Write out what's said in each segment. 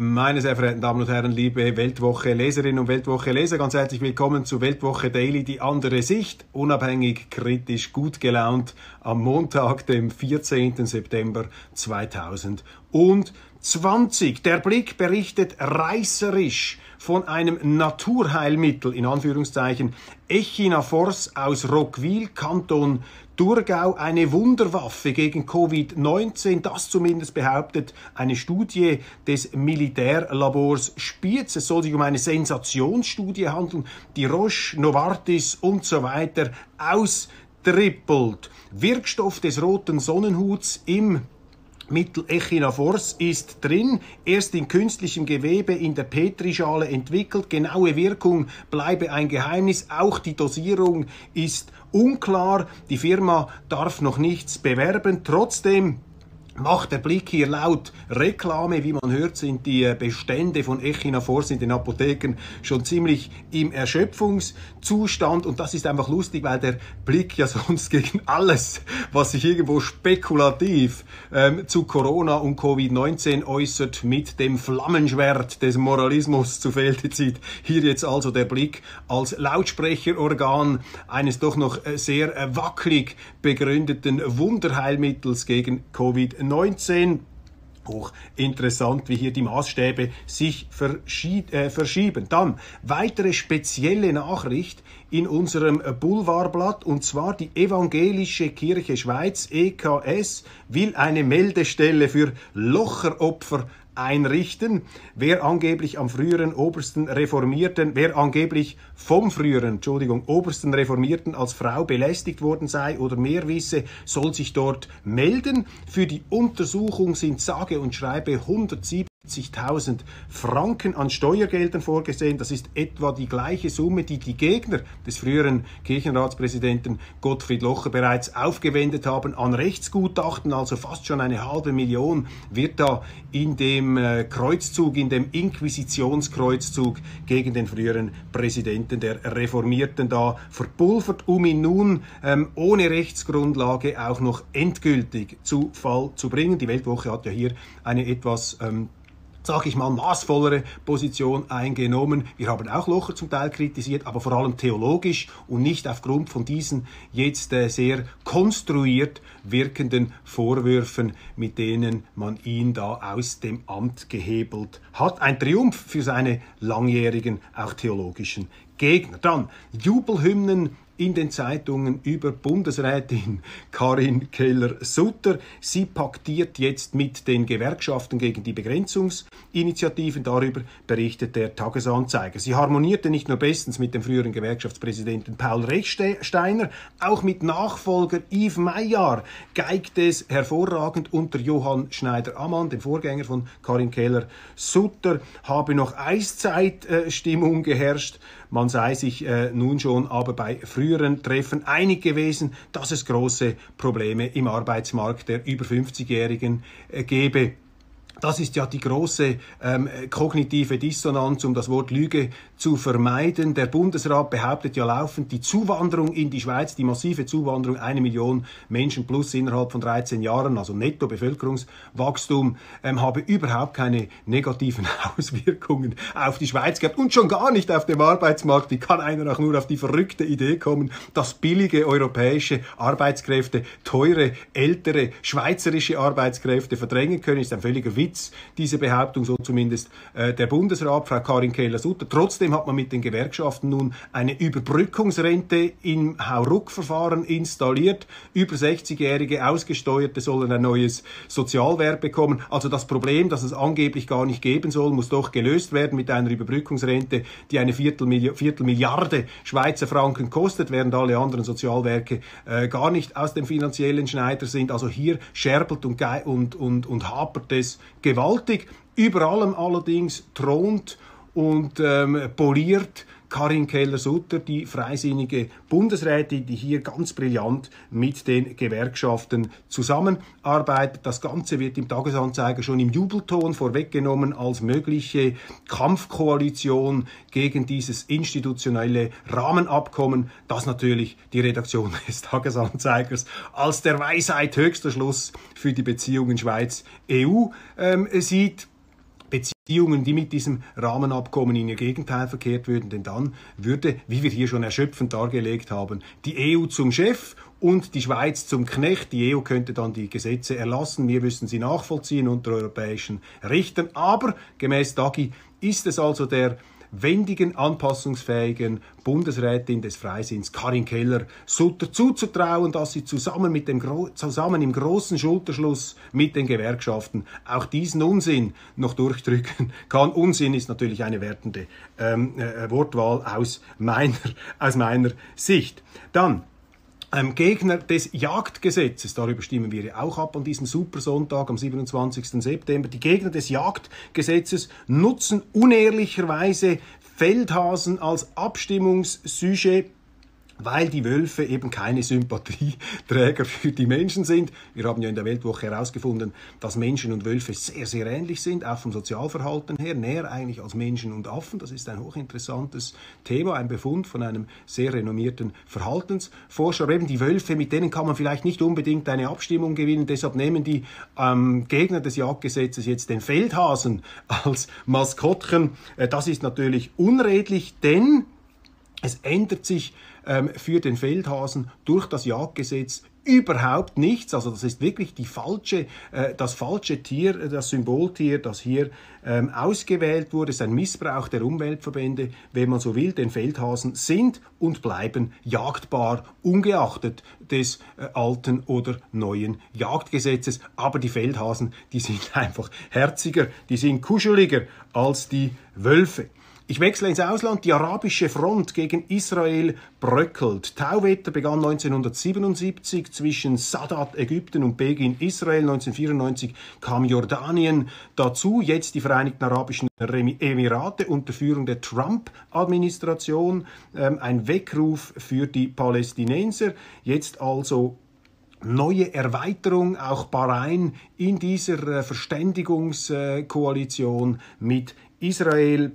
Meine sehr verehrten Damen und Herren, liebe Weltwoche Leserinnen und Weltwoche Leser, ganz herzlich willkommen zu Weltwoche Daily, die andere Sicht, unabhängig, kritisch, gut gelaunt, am Montag, dem 14. September 2000 und 20. Der Blick berichtet reißerisch von einem Naturheilmittel, in Anführungszeichen, Echinafors aus Rockwil, Kanton Thurgau, eine Wunderwaffe gegen Covid-19. Das zumindest behauptet eine Studie des Militärlabors Spiez. Es soll sich um eine Sensationsstudie handeln, die Roche, Novartis und so weiter austrippelt. Wirkstoff des roten Sonnenhuts im Mittel Echinavors ist drin, erst in künstlichem Gewebe in der Petrischale entwickelt. Genaue Wirkung bleibe ein Geheimnis. Auch die Dosierung ist unklar. Die Firma darf noch nichts bewerben. Trotzdem Macht der Blick hier laut Reklame, wie man hört, sind die äh, Bestände von Echinafor sind in Apotheken schon ziemlich im Erschöpfungszustand und das ist einfach lustig, weil der Blick ja sonst gegen alles, was sich irgendwo spekulativ ähm, zu Corona und Covid-19 äußert, mit dem Flammenschwert des Moralismus zu Felde zieht. Hier jetzt also der Blick als Lautsprecherorgan eines doch noch äh, sehr äh, wackelig begründeten Wunderheilmittels gegen Covid-19. Auch interessant, wie hier die Maßstäbe sich verschie äh, verschieben. Dann weitere spezielle Nachricht in unserem Boulevardblatt und zwar die Evangelische Kirche Schweiz EKS will eine Meldestelle für Locheropfer einrichten, wer angeblich am früheren obersten Reformierten, wer angeblich vom früheren, Entschuldigung, obersten Reformierten als Frau belästigt worden sei oder mehr wisse, soll sich dort melden. Für die Untersuchung sind sage und schreibe 170 50.000 Franken an Steuergeldern vorgesehen. Das ist etwa die gleiche Summe, die die Gegner des früheren Kirchenratspräsidenten Gottfried Locher bereits aufgewendet haben an Rechtsgutachten. Also fast schon eine halbe Million wird da in dem äh, Kreuzzug, in dem Inquisitionskreuzzug gegen den früheren Präsidenten der Reformierten da verpulvert, um ihn nun ähm, ohne Rechtsgrundlage auch noch endgültig zu Fall zu bringen. Die Weltwoche hat ja hier eine etwas ähm, sage ich mal, maßvollere Position eingenommen. Wir haben auch Locher zum Teil kritisiert, aber vor allem theologisch und nicht aufgrund von diesen jetzt äh, sehr konstruiert wirkenden Vorwürfen, mit denen man ihn da aus dem Amt gehebelt hat. Ein Triumph für seine langjährigen, auch theologischen Gegner. Dann Jubelhymnen in den Zeitungen über Bundesrätin Karin Keller-Sutter. Sie paktiert jetzt mit den Gewerkschaften gegen die Begrenzungsinitiativen. Darüber berichtet der Tagesanzeiger. Sie harmonierte nicht nur bestens mit dem früheren Gewerkschaftspräsidenten Paul Rechsteiner, auch mit Nachfolger Yves Maillard geigt es hervorragend unter Johann Schneider-Ammann, dem Vorgänger von Karin Keller-Sutter, habe noch Eiszeitstimmung äh, geherrscht man sei sich äh, nun schon aber bei früheren Treffen einig gewesen, dass es große Probleme im Arbeitsmarkt der über 50-Jährigen äh, gebe. Das ist ja die große ähm, kognitive Dissonanz, um das Wort Lüge zu vermeiden. Der Bundesrat behauptet ja laufend, die Zuwanderung in die Schweiz, die massive Zuwanderung, eine Million Menschen plus innerhalb von 13 Jahren, also Netto-Bevölkerungswachstum, ähm, habe überhaupt keine negativen Auswirkungen auf die Schweiz gehabt und schon gar nicht auf dem Arbeitsmarkt. Wie kann einer auch nur auf die verrückte Idee kommen, dass billige europäische Arbeitskräfte teure, ältere, schweizerische Arbeitskräfte verdrängen können? Ist ein völliger Witz. Spitz diese Behauptung, so zumindest äh, der Bundesrat, Frau Karin Kehler-Sutter. Trotzdem hat man mit den Gewerkschaften nun eine Überbrückungsrente im Hauruck-Verfahren installiert. Über 60-Jährige Ausgesteuerte sollen ein neues Sozialwerk bekommen. Also das Problem, das es angeblich gar nicht geben soll, muss doch gelöst werden mit einer Überbrückungsrente, die eine Viertelmilliarde Schweizer Franken kostet, während alle anderen Sozialwerke äh, gar nicht aus dem finanziellen Schneider sind. Also hier scherbelt und, und, und, und hapert es gewaltig. Über allem allerdings thront und ähm, poliert Karin Keller-Sutter, die freisinnige Bundesrätin, die hier ganz brillant mit den Gewerkschaften zusammenarbeitet. Das Ganze wird im Tagesanzeiger schon im Jubelton vorweggenommen als mögliche Kampfkoalition gegen dieses institutionelle Rahmenabkommen, das natürlich die Redaktion des Tagesanzeigers als der Weisheit höchster Schluss für die Beziehungen Schweiz-EU ähm, sieht die Jungen, die mit diesem Rahmenabkommen in ihr Gegenteil verkehrt würden, denn dann würde, wie wir hier schon erschöpfend dargelegt haben, die EU zum Chef und die Schweiz zum Knecht. Die EU könnte dann die Gesetze erlassen, wir müssen sie nachvollziehen unter europäischen Richtern. Aber gemäß Dagi ist es also der wendigen, anpassungsfähigen Bundesrätin des Freisinns Karin Keller Sutter zuzutrauen, dass sie zusammen, mit dem Gro zusammen im großen Schulterschluss mit den Gewerkschaften auch diesen Unsinn noch durchdrücken kann. Unsinn ist natürlich eine wertende ähm, äh, Wortwahl aus meiner, aus meiner Sicht. Dann ähm, Gegner des Jagdgesetzes, darüber stimmen wir ja auch ab an diesem Supersonntag am 27. September, die Gegner des Jagdgesetzes nutzen unehrlicherweise Feldhasen als Abstimmungssujet weil die Wölfe eben keine Sympathieträger für die Menschen sind. Wir haben ja in der Weltwoche herausgefunden, dass Menschen und Wölfe sehr, sehr ähnlich sind, auch vom Sozialverhalten her, näher eigentlich als Menschen und Affen. Das ist ein hochinteressantes Thema, ein Befund von einem sehr renommierten Verhaltensforscher. Aber eben die Wölfe, mit denen kann man vielleicht nicht unbedingt eine Abstimmung gewinnen. Deshalb nehmen die ähm, Gegner des Jagdgesetzes jetzt den Feldhasen als Maskottchen. Äh, das ist natürlich unredlich, denn es ändert sich ähm, für den Feldhasen durch das Jagdgesetz überhaupt nichts. Also das ist wirklich die falsche, äh, das falsche Tier, äh, das Symboltier, das hier ähm, ausgewählt wurde. Es ist ein Missbrauch der Umweltverbände, wenn man so will. Denn Feldhasen sind und bleiben jagdbar, ungeachtet des äh, alten oder neuen Jagdgesetzes. Aber die Feldhasen, die sind einfach herziger, die sind kuscheliger als die Wölfe. Ich wechsle ins Ausland. Die arabische Front gegen Israel bröckelt. Tauwetter begann 1977 zwischen Sadat Ägypten und Begin Israel. 1994 kam Jordanien dazu. Jetzt die Vereinigten Arabischen Emirate unter Führung der Trump-Administration. Ähm, ein Weckruf für die Palästinenser. Jetzt also neue Erweiterung, auch Bahrain in dieser äh, Verständigungskoalition mit Israel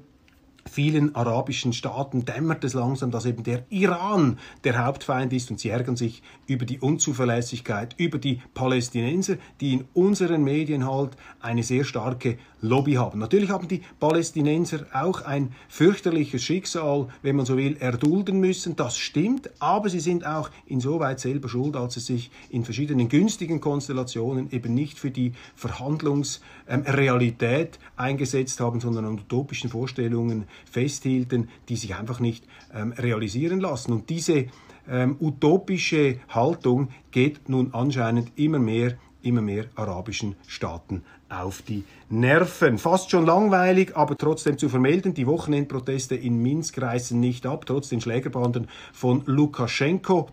vielen arabischen Staaten dämmert es langsam, dass eben der Iran der Hauptfeind ist und sie ärgern sich über die Unzuverlässigkeit, über die Palästinenser, die in unseren Medien halt eine sehr starke Lobby haben. Natürlich haben die Palästinenser auch ein fürchterliches Schicksal, wenn man so will, erdulden müssen. Das stimmt, aber sie sind auch insoweit selber schuld, als sie sich in verschiedenen günstigen Konstellationen eben nicht für die Verhandlungsrealität ähm, eingesetzt haben, sondern an utopischen Vorstellungen festhielten, die sich einfach nicht ähm, realisieren lassen. Und diese ähm, utopische Haltung geht nun anscheinend immer mehr immer mehr arabischen Staaten auf die Nerven. Fast schon langweilig, aber trotzdem zu vermelden, die Wochenendproteste in Minsk reißen nicht ab, trotz den Schlägerbanden von Lukaschenko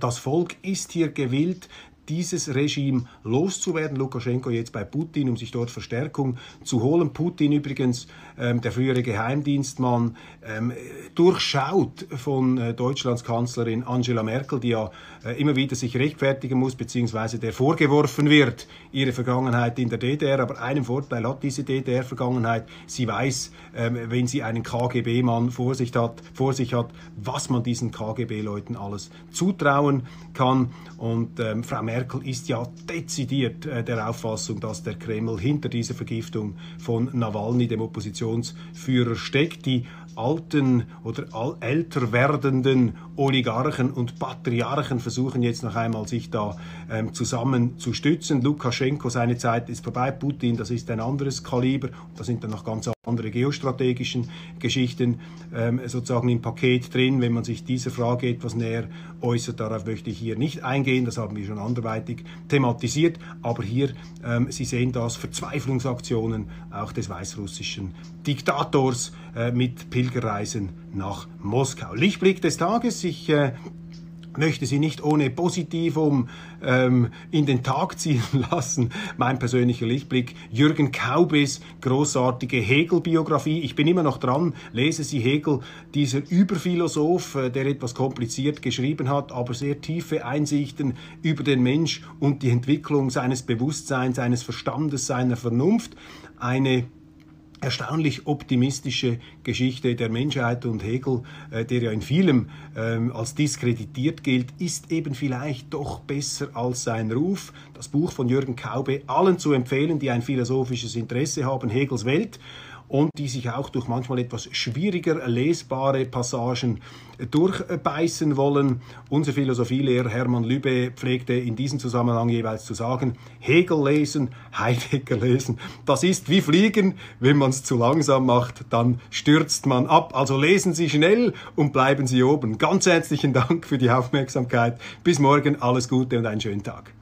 das Volk ist hier gewillt, dieses Regime loszuwerden. Lukaschenko jetzt bei Putin, um sich dort Verstärkung zu holen. Putin übrigens, ähm, der frühere Geheimdienstmann, ähm, durchschaut von äh, Deutschlands Kanzlerin Angela Merkel, die ja äh, immer wieder sich rechtfertigen muss, beziehungsweise der vorgeworfen wird, ihre Vergangenheit in der DDR. Aber einen Vorteil hat diese DDR-Vergangenheit. Sie weiß, ähm, wenn sie einen KGB-Mann vor, vor sich hat, was man diesen KGB-Leuten alles zutrauen kann. Und ähm, Frau Merkel Merkel ist ja dezidiert äh, der Auffassung, dass der Kreml hinter dieser Vergiftung von Nawalny, dem Oppositionsführer, steckt. Die alten oder älter werdenden Oligarchen und Patriarchen versuchen jetzt noch einmal sich da ähm, zusammen zu stützen. Lukaschenko, seine Zeit ist vorbei, Putin, das ist ein anderes Kaliber, da sind dann noch ganz andere geostrategischen Geschichten ähm, sozusagen im Paket drin. Wenn man sich dieser Frage etwas näher äußert, darauf möchte ich hier nicht eingehen, das haben wir schon anderweitig thematisiert, aber hier, ähm, Sie sehen das, Verzweiflungsaktionen auch des weißrussischen Diktators äh, mit Pilz Pilgerreisen nach Moskau. Lichtblick des Tages, ich äh, möchte Sie nicht ohne Positivum ähm, in den Tag ziehen lassen. Mein persönlicher Lichtblick, Jürgen Kaubes großartige Hegel-Biografie. Ich bin immer noch dran, lese Sie Hegel, dieser Überphilosoph, äh, der etwas kompliziert geschrieben hat, aber sehr tiefe Einsichten über den Mensch und die Entwicklung seines Bewusstseins, seines Verstandes, seiner Vernunft. Eine erstaunlich optimistische Geschichte der Menschheit und Hegel, äh, der ja in vielem ähm, als diskreditiert gilt, ist eben vielleicht doch besser als sein Ruf. Das Buch von Jürgen Kaube allen zu empfehlen, die ein philosophisches Interesse haben, Hegels Welt und die sich auch durch manchmal etwas schwieriger lesbare Passagen durchbeißen wollen. Unser Philosophielehrer Hermann Lübe pflegte in diesem Zusammenhang jeweils zu sagen, Hegel lesen, Heidegger lesen, das ist wie Fliegen, wenn man es zu langsam macht, dann stürzt man ab. Also lesen Sie schnell und bleiben Sie oben. Ganz herzlichen Dank für die Aufmerksamkeit. Bis morgen, alles Gute und einen schönen Tag.